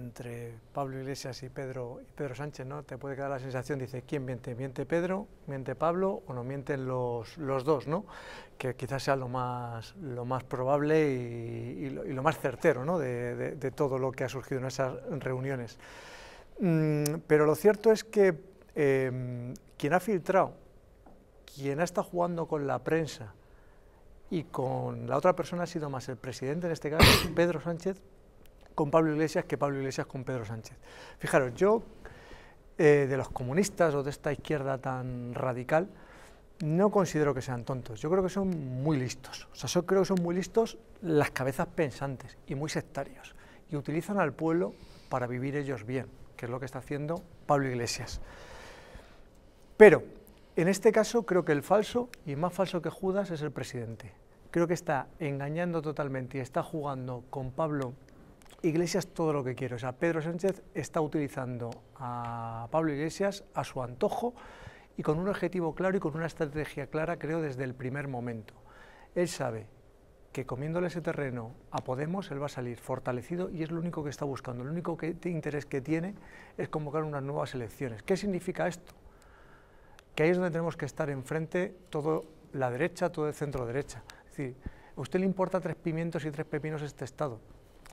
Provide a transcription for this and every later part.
entre Pablo Iglesias y Pedro, Pedro Sánchez, ¿no? Te puede quedar la sensación, dice, ¿quién miente? ¿Miente Pedro? ¿Miente Pablo? ¿O no mienten los, los dos, ¿no? Que quizás sea lo más, lo más probable y, lo, más certero, De, todo lo que ha surgido en esas reuniones. Mm, pero lo cierto es que em, quien ha filtrado, quien ha estado jugando con la prensa y con la otra persona ha sido más el presidente, en este caso, Pedro Sánchez, con Pablo Iglesias que Pablo Iglesias con Pedro Sánchez. Fijaros, yo eh, de los comunistas o de esta izquierda tan radical, no considero que sean tontos, yo creo que son muy listos. O sea, yo creo que son muy listos las cabezas pensantes y muy sectarios. Y utilizan al pueblo para vivir ellos bien, que es lo que está haciendo Pablo Iglesias. Pero, en este caso, creo que el falso, y más falso que Judas, es el presidente. Creo que está engañando totalmente y está jugando con Pablo Iglesias todo lo que quiero, O sea, Pedro Sánchez está utilizando a Pablo Iglesias a su antojo y con un objetivo claro y con una estrategia clara, creo, desde el primer momento. Él sabe que comiéndole ese terreno a Podemos, él va a salir fortalecido y es lo único que está buscando. El único que, interés que tiene es convocar unas nuevas elecciones. ¿Qué significa esto? Que ahí es donde tenemos que estar enfrente toda la derecha, todo el centro derecha. Es decir, a usted le importa tres pimientos y tres pepinos este Estado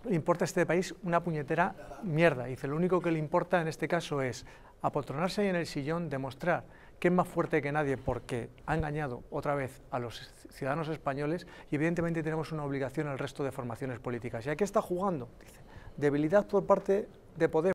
le importa a este país una puñetera mierda. Dice, lo único que le importa en este caso es apotronarse ahí en el sillón, demostrar que es más fuerte que nadie porque ha engañado otra vez a los ciudadanos españoles y evidentemente tenemos una obligación al resto de formaciones políticas. Y aquí está jugando, dice, debilidad por parte de poder.